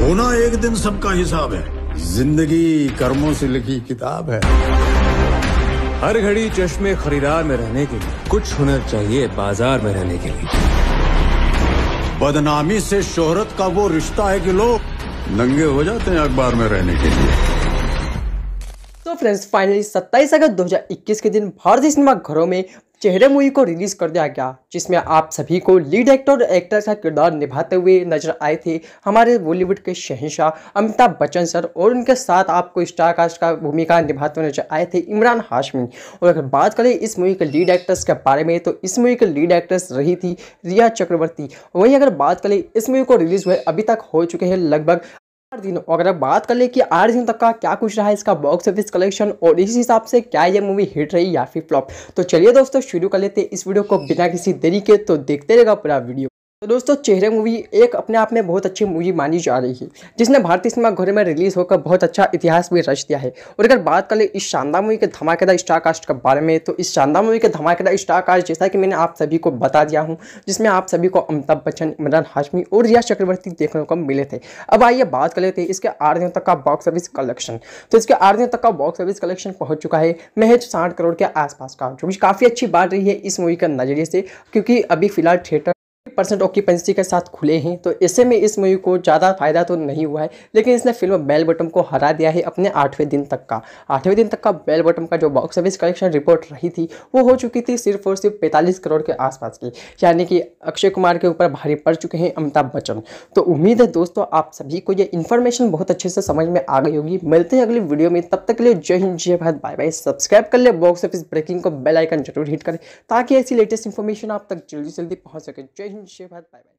होना एक दिन सबका हिसाब है जिंदगी कर्मों से लिखी किताब है हर घड़ी चश्मे खरीदार में रहने के लिए कुछ हुनर चाहिए बाजार में रहने के लिए बदनामी से शोहरत का वो रिश्ता है कि लोग नंगे हो जाते हैं अखबार में रहने के लिए तो फ्रेंड्स फाइनली 27 अगस्त 2021 के दिन भारतीय सिनेमा घरों में चेहरे मूवी को रिलीज कर दिया गया जिसमें आप सभी को लीड एक्टर और एक्ट्रेस का किरदार निभाते हुए नजर आए थे हमारे बॉलीवुड के शहनशाह अमिताभ बच्चन सर और उनके साथ आपको स्टार कास्ट का भूमिका निभाते हुए नजर आए थे इमरान हाशमी और अगर बात करें इस मूवी के लीड एक्ट्रेस के बारे में तो इस मूवी की लीड एक्ट्रेस रही थी रिया चक्रवर्ती वहीं अगर बात करें इस मूवी को रिलीज हुए अभी तक हो चुके हैं लगभग आठ दिनों और अगर बात कर ले कि आठ दिन तक का क्या कुछ रहा है इसका बॉक्स ऑफिस कलेक्शन और इस हिसाब से क्या ये मूवी हिट रही या फिर फ्लॉप तो चलिए दोस्तों शुरू कर लेते इस वीडियो को बिना किसी देरी के तो देखते रहेगा पूरा वीडियो तो दोस्तों चेहरे मूवी एक अपने आप में बहुत अच्छी मूवी मानी जा रही है जिसने भारतीय सिनेमाघरों में रिलीज होकर बहुत अच्छा इतिहास भी रच दिया है और अगर बात कर ले इस शानदार मूवी के धमाकेदार स्टार कास्ट के बारे में तो इस शानदार मूवी के धमाकेदार स्टार कास्ट जैसा कि मैंने आप सभी को बता दिया हूँ जिसमें आप सभी को अमिताभ बच्चन इमरान हाशमी और रिया चक्रवर्ती देखने को मिले थे अब आइए बात कर लेते हैं इसके आठ दिनों तक का बॉक्स ऑफिस कलेक्शन तो इसके आठ दिनों तक का बॉक्स ऑफिस कलेक्शन पहुँच चुका है महज साठ करोड़ के आसपास का जो काफ़ी अच्छी बात रही है इस मूवी के नज़रिए से क्योंकि अभी फिलहाल थिएटर परसेंट ऑक्यूपेंसी के साथ खुले हैं तो ऐसे में इस मूवी को ज़्यादा फायदा तो नहीं हुआ है लेकिन इसने फिल्म बेल बटम को हरा दिया है अपने आठवें दिन तक का आठवें दिन तक का बेल बटम का जो बॉक्स ऑफिस कलेक्शन रिपोर्ट रही थी वो हो चुकी थी सिर्फ और सिर्फ पैंतालीस करोड़ के आसपास की यानी कि अक्षय कुमार के ऊपर भारी पड़ चुके हैं अमिताभ बच्चन तो उम्मीद है दोस्तों आप सभी को ये इन्फॉर्मेशन बहुत अच्छे से समझ में आ गई होगी मिलते हैं अगली वीडियो में तब तक के लिए जय हिंद जय भारत बाय बाय सब्सक्राइब कर ले बॉक्स ऑफिस ब्रेकिंग को बेल आइकन जरूर हिट करें ताकि ऐसी लेटेस्ट इन्फॉर्मेशन आप तक जल्दी जल्दी पहुंच सके जय हिंद সেভাত সে ভাত